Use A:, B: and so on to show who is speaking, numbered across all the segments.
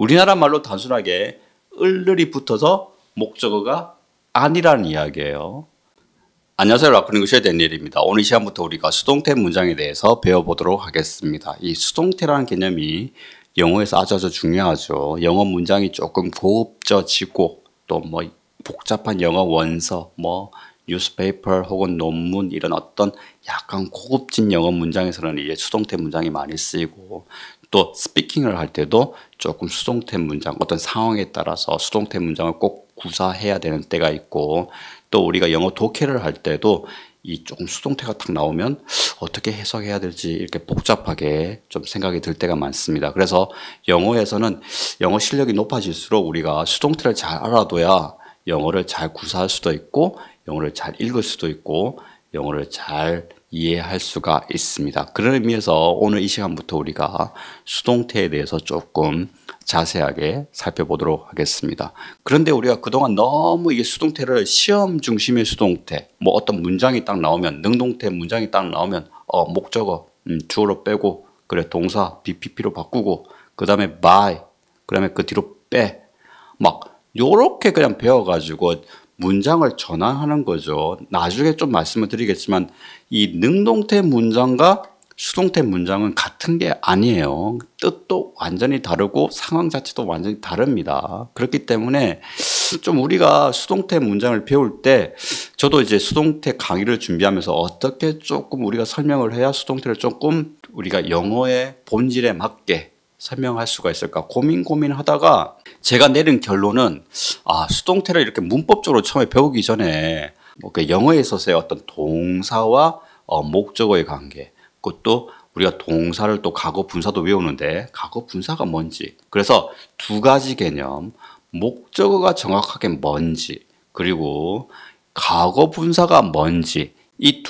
A: 우리나라 말로 단순하게 을늘이 붙어서 목적어가 아니라는 이야기예요. 안녕하세요. 라쿠닝 쉐 댄일입니다. 오늘 시간부터 우리가 수동태 문장에 대해서 배워보도록 하겠습니다. 이 수동태라는 개념이 영어에서 아주 아주 중요하죠. 영어 문장이 조금 고급져지고 또 뭐 복잡한 영어 원서, 뭐 뉴스페이퍼 혹은 논문 이런 어떤 약간 고급진 영어 문장에서는 이제 수동태 문장이 많이 쓰이고 또 스피킹을 할 때도 조금 수동태 문장 어떤 상황에 따라서 수동태 문장을 꼭 구사해야 되는 때가 있고 또 우리가 영어 독해를 할 때도 이 조금 수동태가 탁 나오면 어떻게 해석해야 될지 이렇게 복잡하게 좀 생각이 들 때가 많습니다. 그래서 영어에서는 영어 실력이 높아질수록 우리가 수동태를 잘 알아둬야 영어를 잘 구사할 수도 있고 영어를 잘 읽을 수도 있고 영어를 잘 이해할 수가 있습니다. 그런 의미에서 오늘 이 시간부터 우리가 수동태에 대해서 조금 자세하게 살펴보도록 하겠습니다. 그런데 우리가 그동안 너무 이게 수동태를 시험 중심의 수동태, 뭐 어떤 문장이 딱 나오면 능동태 문장이 딱 나오면 어, 목적어 음, 주어로 빼고 그래 동사 BPP로 바꾸고 그 다음에 by 그다음에 그 뒤로 빼 막 요렇게 그냥 배워가지고 문장을 전환하는 거죠. 나중에 좀 말씀을 드리겠지만 이 능동태 문장과 수동태 문장은 같은 게 아니에요. 뜻도 완전히 다르고 상황 자체도 완전히 다릅니다. 그렇기 때문에 좀 우리가 수동태 문장을 배울 때 저도 이제 수동태 강의를 준비하면서 어떻게 조금 우리가 설명을 해야 수동태를 조금 우리가 영어의 본질에 맞게 설명할 수가 있을까 고민 고민하다가 제가 내린 결론은 아 수동태를 이렇게 문법적으로 처음에 배우기 전에 뭐 그 영어에 있어서의 어떤 동사와 어, 목적어의 관계 그것도 우리가 동사를 또 과거 분사도 외우는데 과거 분사가 뭔지 그래서 두 가지 개념 목적어가 정확하게 뭔지 그리고 과거 분사가 뭔지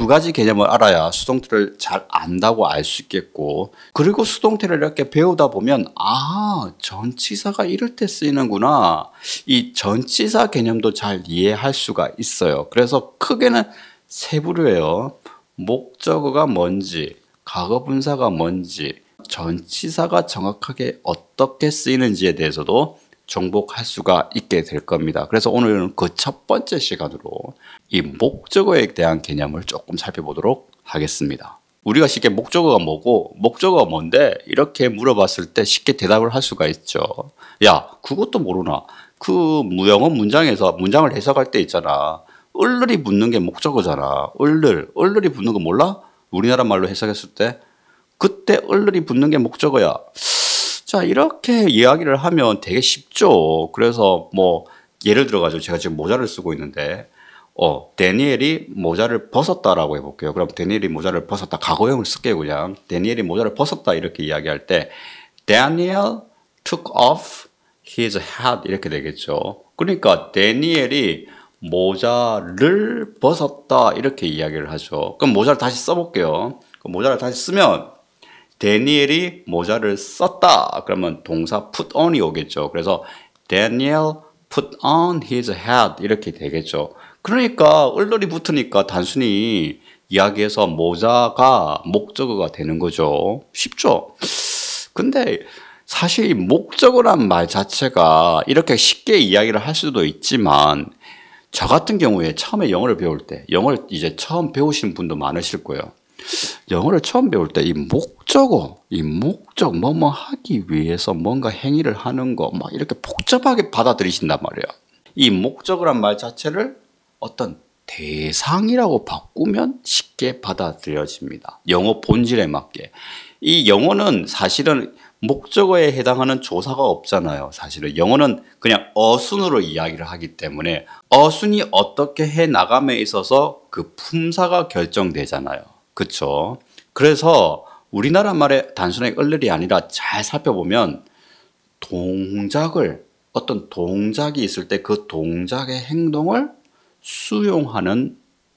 A: 두 가지 개념을 알아야 수동태를 잘 안다고 알 수 있겠고 그리고 수동태를 이렇게 배우다 보면 아 전치사가 이럴 때 쓰이는구나 이 전치사 개념도 잘 이해할 수가 있어요. 그래서 크게는 세 부류예요. 목적어가 뭔지, 과거 분사가 뭔지, 전치사가 정확하게 어떻게 쓰이는지에 대해서도 정복할 수가 있게 될 겁니다. 그래서 오늘은 그 첫 번째 시간으로 이 목적어에 대한 개념을 조금 살펴보도록 하겠습니다. 우리가 쉽게 목적어가 뭐고 목적어가 뭔데 이렇게 물어봤을 때 쉽게 대답을 할 수가 있죠. 야, 그것도 모르나. 그무용은 문장에서 문장을 해석할 때 있잖아. 얼늘이 붙는 게 목적어잖아. 얼늘, 얼늘이 붙는 거 몰라? 우리나라 말로 해석했을 때 그때 얼늘이 붙는 게 목적어야. 자, 이렇게 이야기를 하면 되게 쉽죠. 그래서 뭐 예를 들어가지고 제가 지금 모자를 쓰고 있는데 어, 데니엘이 모자를 벗었다라고 해볼게요. 그럼 데니엘이 모자를 벗었다. 과거형을 쓸게요, 그냥. 데니엘이 모자를 벗었다. 이렇게 이야기할 때, Daniel took off his hat. 이렇게 되겠죠. 그러니까, 데니엘이 모자를 벗었다. 이렇게 이야기를 하죠. 그럼 모자를 다시 써볼게요. 모자를 다시 쓰면, 데니엘이 모자를 썼다. 그러면 동사 put on이 오겠죠. 그래서 Daniel put on his hat 이렇게 되겠죠. 그러니까 얼놀이 붙으니까 단순히 이야기에서 모자가 목적어가 되는 거죠. 쉽죠? 근데 사실 목적어란 말 자체가 이렇게 쉽게 이야기를 할 수도 있지만 저 같은 경우에 처음에 영어를 배울 때 영어를 이제 처음 배우신 분도 많으실 거예요. 영어를 처음 배울 때 이 목적어, 이 목적 뭐뭐 뭐 하기 위해서 뭔가 행위를 하는 거 막 이렇게 복잡하게 받아들이신단 말이에요. 이목적어란말 자체를 어떤 대상이라고 바꾸면 쉽게 받아들여집니다. 영어 본질에 맞게. 이 영어는 사실은 목적어에 해당하는 조사가 없잖아요. 사실은 영어는 그냥 어순으로 이야기를 하기 때문에 어순이 어떻게 해 나감에 있어서 그 품사가 결정되잖아요. 그렇죠. 그래서 우리나라 말에 단순하게 얼렐이 아니라 잘 살펴보면 동작을 어떤 동작이 있을 때 그 동작의 행동을 수용하는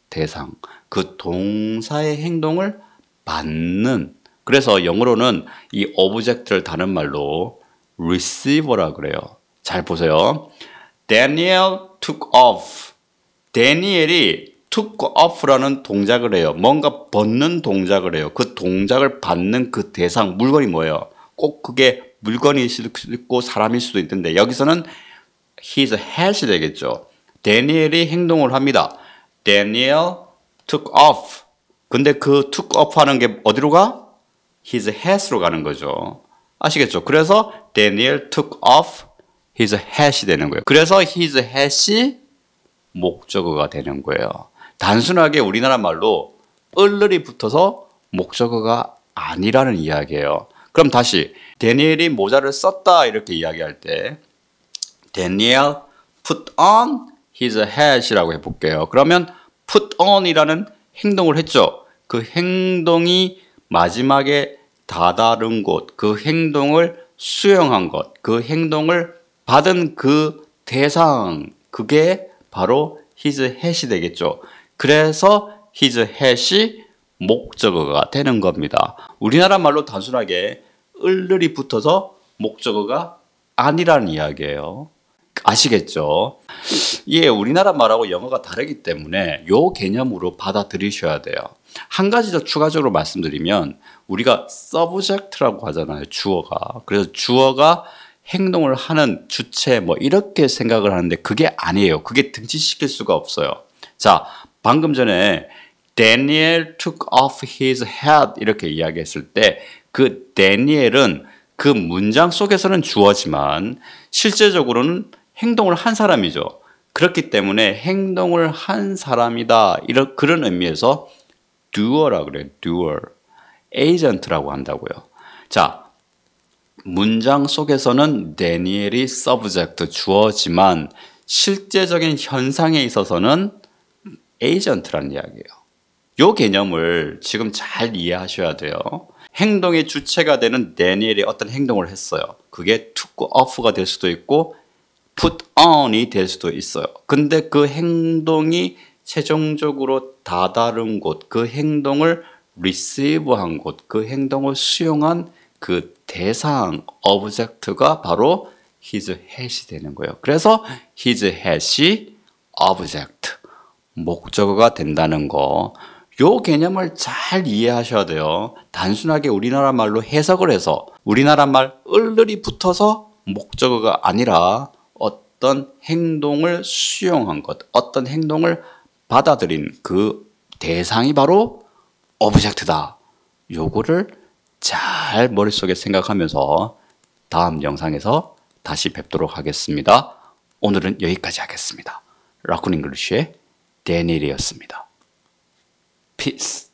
A: 대상, 그 동사의 행동을 받는 그래서 영어로는 이 오브젝트를 다른 말로 receiver라 그래요. 잘 보세요. Daniel took off. 데니엘이 투 o 오프라는 동작을 해요. 뭔가 벗는 동작을 해요. 그 동작을 받는 그 대상, 물건이 뭐예요? 꼭 그게 물건일 수도 있고 사람일 수도 있는데 여기서는 his hat이 되겠죠. 데니엘이 행동을 합니다. 데니엘 took off. 근데 그 took off 하는 게 어디로 가? his h a t 로 가는 거죠. 아시겠죠? 그래서 데니엘 took off his hat이 되는 거예요. 그래서 his hat이 목적어가 되는 거예요. 단순하게 우리나라 말로 얼러이 붙어서 목적어가 아니라는 이야기예요. 그럼 다시 데니엘이 모자를 썼다 이렇게 이야기할 때 데니엘 put on his hat이라고 해볼게요. 그러면 put on이라는 행동을 했죠. 그 행동이 마지막에 다다른 곳, 그 행동을 수용한 것, 그 행동을 받은 그 대상, 그게 바로 his hat이 되겠죠. 그래서 his hat이 목적어가 되는 겁니다. 우리나라 말로 단순하게 을늘이 붙어서 목적어가 아니라는 이야기예요. 아시겠죠? 예, 우리나라 말하고 영어가 다르기 때문에 요 개념으로 받아들이셔야 돼요. 한 가지 더 추가적으로 말씀드리면 우리가 subject라고 하잖아요. 주어가. 그래서 주어가 행동을 하는 주체 뭐 이렇게 생각을 하는데 그게 아니에요. 그게 등치시킬 수가 없어요. 자, 방금 전에 Daniel took off his hat 이렇게 이야기했을 때그 Daniel은 그 문장 속에서는 주어지만 실제적으로는 행동을 한 사람이죠. 그렇기 때문에 행동을 한 사람이다. 이런 그런 의미에서 doer라 그래요. doer. agent라고 한다고요. 자, 문장 속에서는 d a n i e l 이 subject 주어지만 실제적인 현상에 있어서는 에이전트라는 이야기예요. 요 개념을 지금 잘 이해하셔야 돼요. 행동의 주체가 되는 데니엘이 어떤 행동을 했어요. 그게 took off가 될 수도 있고 put on이 될 수도 있어요. 근데 그 행동이 최종적으로 다다른 곳, 그 행동을 receive한 곳, 그 행동을 수용한 그 대상, object가 바로 his h a d 이 되는 거예요. 그래서 his h a d 이 object. 목적어가 된다는 거. 요 개념을 잘 이해하셔야 돼요. 단순하게 우리나라 말로 해석을 해서 우리나라 말 을들이 붙어서 목적어가 아니라 어떤 행동을 수용한 것, 어떤 행동을 받아들인 그 대상이 바로 오브젝트다. 요거를 잘 머릿속에 생각하면서 다음 영상에서 다시 뵙도록 하겠습니다. 오늘은 여기까지 하겠습니다. 라쿤 잉글리쉬의 데니엘이었습니다. 피스.